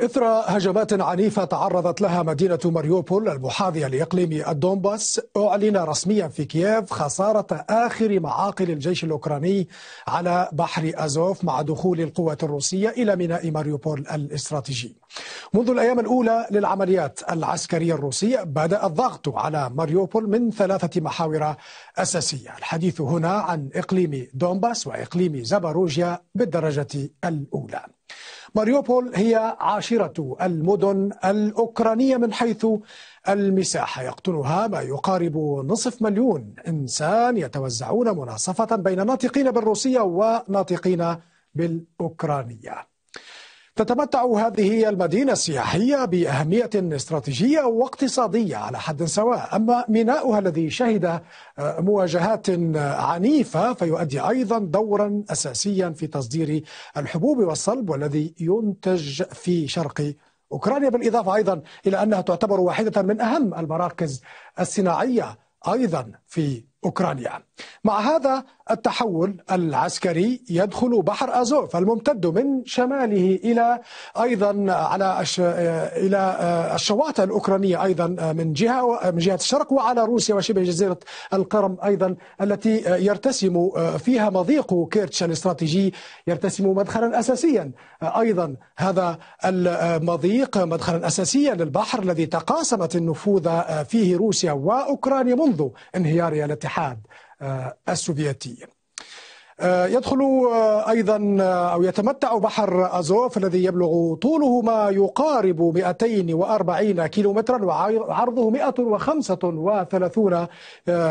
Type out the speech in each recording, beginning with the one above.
إثر هجمات عنيفة تعرضت لها مدينة ماريوبول المحاذية لإقليم الدومباس أعلن رسميا في كييف خسارة آخر معاقل الجيش الأوكراني على بحر أزوف مع دخول القوات الروسية إلى ميناء ماريوبول الاستراتيجي منذ الأيام الأولى للعمليات العسكرية الروسية بدأ الضغط على ماريوبول من ثلاثة محاور أساسية الحديث هنا عن إقليم دومباس وإقليم زاباروجيا بالدرجة الأولى ماريوبول هي عاشرة المدن الأوكرانية من حيث المساحة يقطنها ما يقارب نصف مليون إنسان يتوزعون مناصفة بين ناطقين بالروسية وناطقين بالأوكرانية تتمتع هذه المدينة السياحية بأهمية استراتيجية واقتصادية على حد سواء أما ميناؤها الذي شهد آه، مواجهات آه، عنيفة فيؤدي أيضا دورا أساسيا في تصدير الحبوب والصلب والذي ينتج في شرق أوكرانيا بالإضافة أيضا إلى أنها تعتبر واحدة من أهم المراكز الصناعية أيضا في أوكرانيا مع هذا التحول العسكري يدخل بحر أزوف الممتد من شماله إلى أيضا على الش... آه، إلى آه، الشواطئ الأوكرانية أيضا آه، من جهة من جهة الشرق وعلى روسيا وشبه جزيرة القرم أيضا التي يرتسم فيها مضيق كيرتش الاستراتيجي يرتسم مدخلا أساسيا أيضا هذا المضيق مدخلا أساسيا للبحر الذي تقاسمت النفوذ فيه روسيا وأوكرانيا منذ انهيار الاتحاد الاتحاد آه، السوفيتي آه، يدخل آه، ايضا آه، او يتمتع بحر ازوف الذي يبلغ طوله ما يقارب 240 كيلومترا وعرضه 135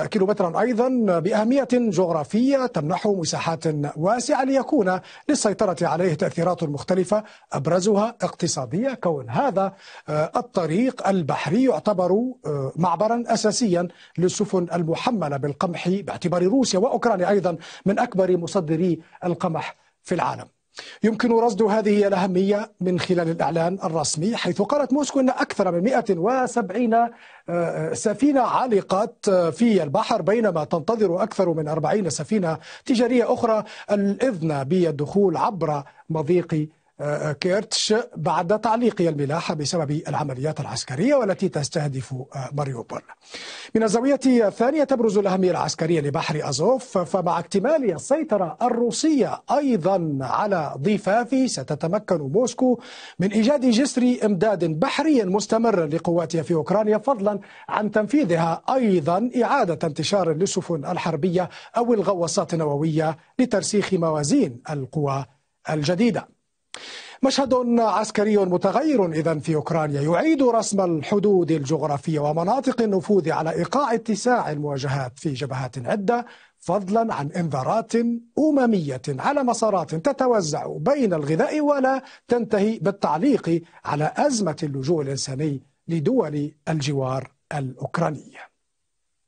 كيلومترا ايضا باهميه جغرافيه تمنحه مساحات واسعه ليكون للسيطره عليه تاثيرات مختلفه ابرزها اقتصاديه كون هذا الطريق البحري يعتبر معبرا اساسيا للسفن المحمله بالقمح باعتبار روسيا واوكرانيا ايضا من اكبر مصدري القمح في العالم يمكن رصد هذه الأهمية من خلال الإعلان الرسمي حيث قالت موسكو أن أكثر من 170 آه، آه، سفينة علقت آه، في البحر بينما تنتظر أكثر من 40 سفينة تجارية أخرى الإذن بالدخول عبر مضيق كيرتش بعد تعليق الملاحة بسبب العمليات العسكرية والتي تستهدف آه، ماريوبول من الزاوية الثانية تبرز الأهمية العسكرية لبحر أزوف فمع اكتمال السيطرة الروسية أيضا على ضفافه ستتمكن موسكو من إيجاد جسر إمداد بحري مستمر لقواتها في أوكرانيا فضلا عن تنفيذها أيضا إعادة انتشار للسفن الحربية أو الغواصات النووية لترسيخ موازين القوى الجديده مشهد عسكري متغير إذا في أوكرانيا يعيد رسم الحدود الجغرافية ومناطق النفوذ على إيقاع اتساع المواجهات في جبهات عدة فضلا عن انذارات أممية على مسارات تتوزع بين الغذاء ولا تنتهي بالتعليق على أزمة اللجوء الإنساني لدول الجوار الأوكرانية